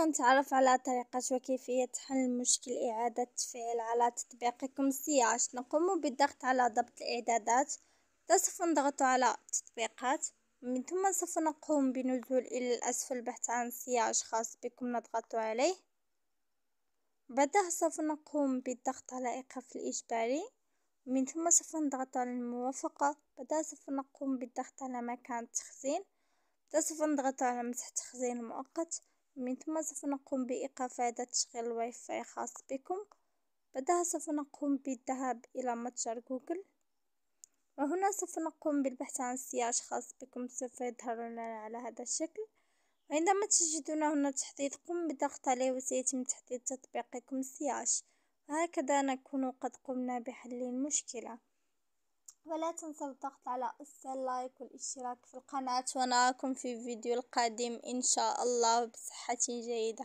نتعرف على طريقة وكيفية حل مشكل إعادة التفعيل على تطبيقكم كمسياج نقوم بالضغط على ضبط الإعدادات سوف نضغط على التطبيقات من ثم سوف نقوم بنزول إلى الأسفل البحث عن سياج خاص بكم نضغط عليه بعدها سوف نقوم بالضغط على إيقاف الإجباري من ثم سوف نضغط على الموافقة بعدها سوف نقوم بالضغط على مكان التخزين سوف نضغط على مسح تخزين مؤقت من ثم سوف نقوم بإيقاف هذا تشغيل الواي فاي خاص بكم بعدها سوف نقوم بالذهاب إلى متجر جوجل وهنا سوف نقوم بالبحث عن سياج خاص بكم سوف يظهر لنا على هذا الشكل وعندما تجدون هنا تحديد قم بالضغط عليه وسيتم تحديد تطبيقكم سياج وهكذا نكون قد قمنا بحل المشكلة ولا تنسوا الضغط على زر لايك والاشتراك في القناة ونراكم في الفيديو القادم ان شاء الله بصحة جيدة